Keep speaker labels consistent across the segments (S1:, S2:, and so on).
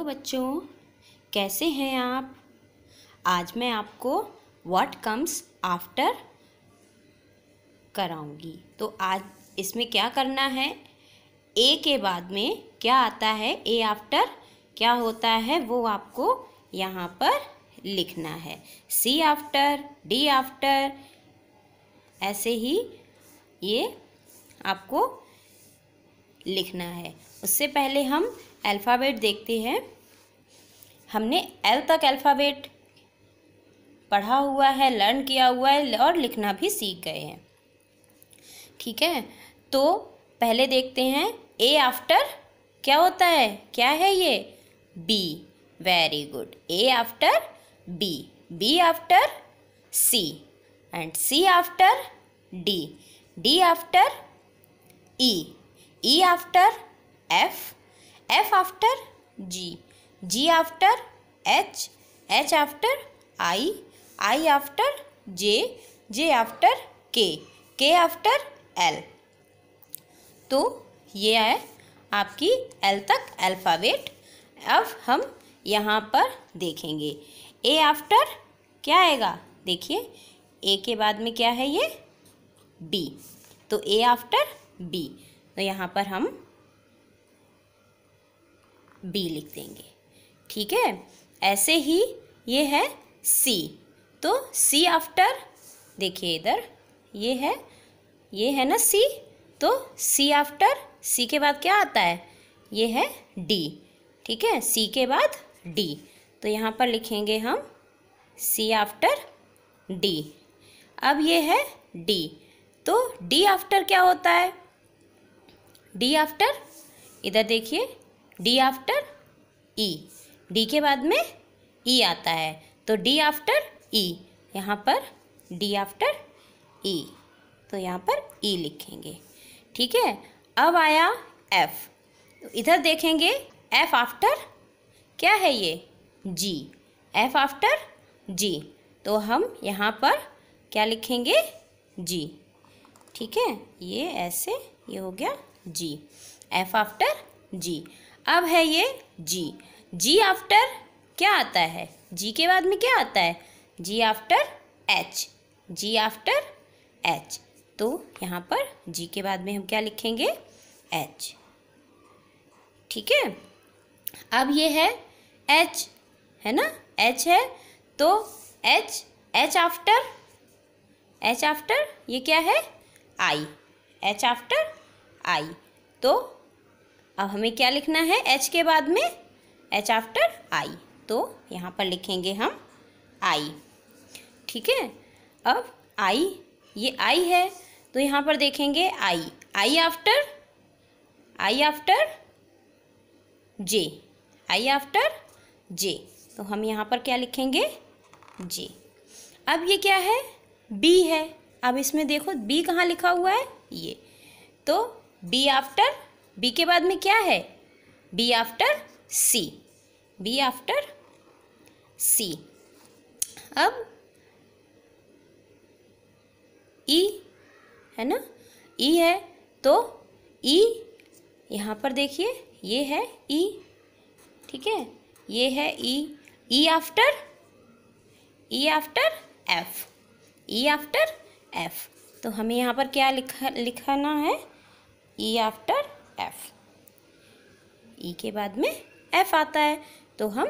S1: Hello बच्चों कैसे हैं आप आज मैं आपको व्हाट कम्स आफ्टर कराऊंगी तो आज इसमें क्या करना है ए के बाद में क्या आता है ए आफ्टर क्या होता है वो आपको यहाँ पर लिखना है सी आफ्टर डी आफ्टर ऐसे ही ये आपको लिखना है उससे पहले हम अल्फ़ाबेट देखते हैं हमने एल तक अल्फ़ाबेट पढ़ा हुआ है लर्न किया हुआ है और लिखना भी सीख गए हैं ठीक है तो पहले देखते हैं ए आफ्टर क्या होता है क्या है ये B very good A after B B after C and C after D D after E E after F F after G, G after H, H after I, I after J, J after K, K after L. तो ये है आपकी L तक alphabet अब हम यहाँ पर देखेंगे ए आफ्टर क्या आएगा देखिए ए के बाद में क्या है ये बी तो ए आफ्टर बी तो यहाँ पर हम बी लिख देंगे ठीक है ऐसे ही ये है सी तो सी आफ्टर देखिए इधर ये है ये है ना सी तो सी आफ्टर सी के बाद क्या आता है ये है डी ठीक है सी के बाद डी तो यहाँ पर लिखेंगे हम सी आफ्टर डी अब ये है डी तो डी आफ्टर क्या होता है डी आफ्टर इधर देखिए डी आफ्टर ई डी के बाद में ई e आता है तो डी आफ्टर ई यहाँ पर डी आफ्टर ई तो यहाँ पर ई e लिखेंगे ठीक है अब आया एफ तो इधर देखेंगे एफ आफ्टर क्या है ये जी एफ आफ्टर जी तो हम यहाँ पर क्या लिखेंगे जी ठीक है ये ऐसे ये हो गया जी एफ आफ्टर जी अब है ये जी जी आफ्टर क्या आता है जी के बाद में क्या आता है G after H G after H तो यहाँ पर जी के बाद में हम क्या लिखेंगे एच ठीक है अब ये है एच है ना एच है तो H H after H after ये क्या है आई एच आफ्टर आई तो अब हमें क्या लिखना है एच के बाद में एच आफ्टर आई तो यहाँ पर लिखेंगे हम आई ठीक है अब आई ये आई है तो यहाँ पर देखेंगे I I after I after J I after J तो हम यहाँ पर क्या लिखेंगे जे अब ये क्या है बी है अब इसमें देखो बी कहाँ लिखा हुआ है ये तो बी आफ्टर बी के बाद में क्या है B after C B after C अब ई e है ना ई e है तो ई e, यहाँ पर देखिए ये है ई ठीक है ये है E E after E after F E after F तो हमें यहाँ पर क्या लिखा लिखाना है E after F E e के बाद में एफ आता है तो हम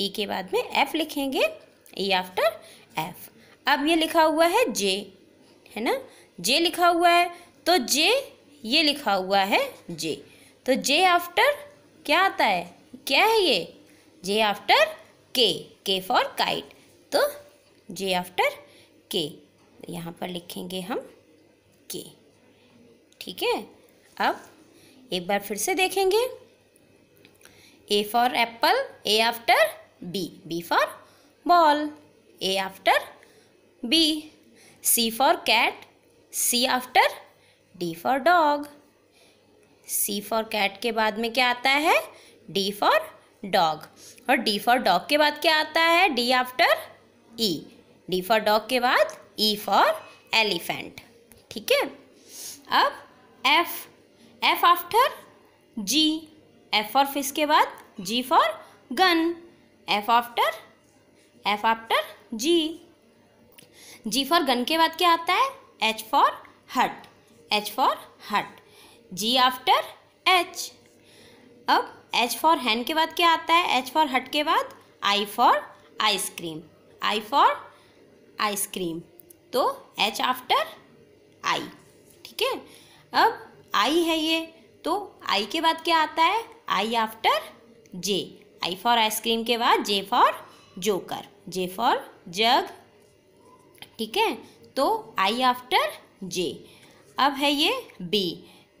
S1: ई e के बाद में एफ लिखेंगे ई आफ्टर एफ अब ये लिखा हुआ है जे है ना जे लिखा हुआ है तो जे ये लिखा हुआ है जे तो जे आफ्टर क्या आता है क्या है ये जे आफ्टर के के फॉर काइट तो जे आफ्टर के यहाँ पर लिखेंगे हम के ठीक है अब एक बार फिर से देखेंगे A for apple A after B B for ball A after B C for cat C after D for dog C for cat के बाद में क्या आता है डी फॉर डॉग और डी फॉर डॉग के बाद क्या आता है D after E D for dog के बाद ई फॉर एलिफेंट ठीक है अब F F after G F for fish के बाद G for gun F after F after G G for gun के बाद क्या आता है H for hut H for hut G after H अब एच फॉर हैंड के बाद क्या आता है एच फॉर हट के बाद I for ice cream I for ice cream तो एच आफ्टर आई ठीक है अब आई है ये तो आई के बाद क्या आता है I after J I for ice cream के बाद J for joker J for jug ठीक है तो आई आफ्टर जे अब है ये बी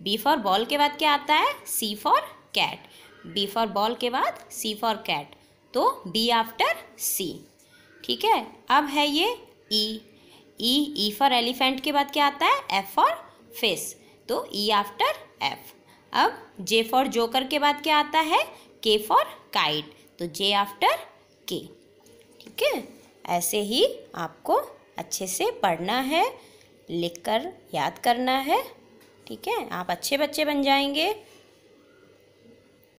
S1: बी फॉर बॉल के बाद क्या आता है C for cat B for ball के बाद सी फॉर कैट तो बी आफ्टर सी ठीक है अब है ये ई ई ई फॉर एलिफेंट के बाद क्या आता है एफ फॉर फेस तो ई आफ्टर एफ अब जे फॉर जोकर के बाद क्या आता है के फॉर काइट तो जे आफ्टर के ठीक है ऐसे ही आपको अच्छे से पढ़ना है लिख कर याद करना है ठीक है आप अच्छे बच्चे बन जाएंगे